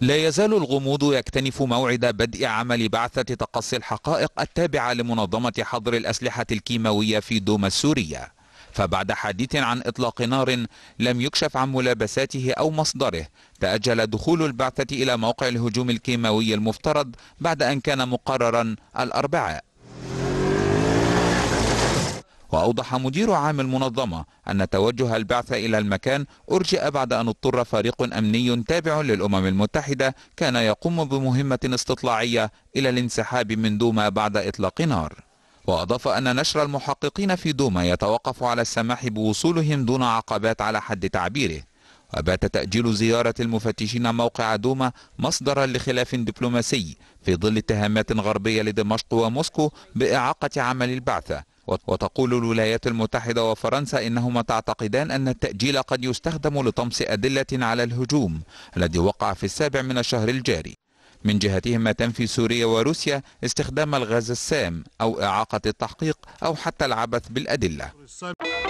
لا يزال الغموض يكتنف موعد بدء عمل بعثة تقصي الحقائق التابعة لمنظمة حظر الأسلحة الكيماوية في دوما السورية فبعد حديث عن إطلاق نار لم يكشف عن ملابساته أو مصدره تأجل دخول البعثة إلى موقع الهجوم الكيماوي المفترض بعد أن كان مقررا الأربعاء وأوضح مدير عام المنظمة أن توجه البعثة إلى المكان أرجئ بعد أن اضطر فريق أمني تابع للأمم المتحدة كان يقوم بمهمة استطلاعية إلى الانسحاب من دوما بعد إطلاق نار وأضاف أن نشر المحققين في دوما يتوقف على السماح بوصولهم دون عقبات على حد تعبيره وبات تأجيل زيارة المفتشين موقع دوما مصدرا لخلاف دبلوماسي في ظل اتهامات غربية لدمشق وموسكو بإعاقة عمل البعثة وتقول الولايات المتحدة وفرنسا إنهما تعتقدان أن التأجيل قد يستخدم لطمس أدلة على الهجوم الذي وقع في السابع من الشهر الجاري من جهتهما تنفي سوريا وروسيا استخدام الغاز السام أو إعاقة التحقيق أو حتى العبث بالأدلة